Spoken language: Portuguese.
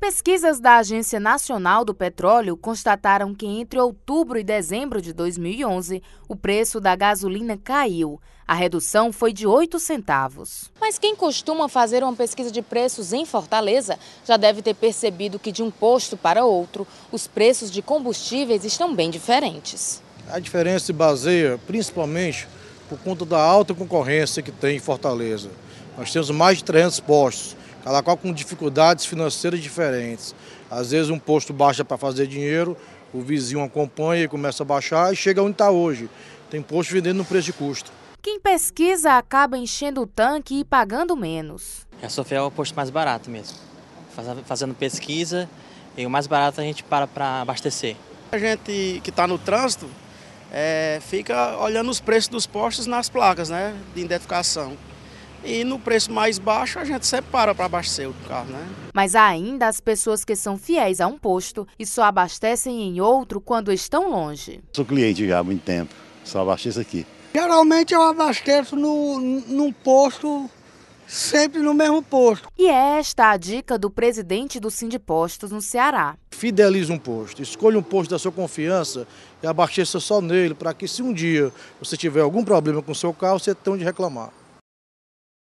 Pesquisas da Agência Nacional do Petróleo constataram que entre outubro e dezembro de 2011, o preço da gasolina caiu. A redução foi de 8 centavos. Mas quem costuma fazer uma pesquisa de preços em Fortaleza já deve ter percebido que de um posto para outro, os preços de combustíveis estão bem diferentes. A diferença se baseia principalmente por conta da alta concorrência que tem em Fortaleza. Nós temos mais de 300 postos cada qual com dificuldades financeiras diferentes. Às vezes um posto baixa para fazer dinheiro, o vizinho acompanha e começa a baixar e chega onde está hoje. Tem posto vendendo no preço de custo. Quem pesquisa acaba enchendo o tanque e pagando menos. A Sofia é o posto mais barato mesmo. Fazendo pesquisa, e o mais barato a gente para para abastecer. A gente que está no trânsito é, fica olhando os preços dos postos nas placas né, de identificação. E no preço mais baixo a gente separa para abastecer o carro, né? Mas há ainda as pessoas que são fiéis a um posto e só abastecem em outro quando estão longe. Sou cliente já há muito tempo, só abasteço aqui. Geralmente eu abasteço no, num posto sempre no mesmo posto. E é esta é a dica do presidente do Sindipostos no Ceará. Fidelize um posto, escolha um posto da sua confiança e abasteça só nele, para que se um dia você tiver algum problema com o seu carro, você tenha onde reclamar.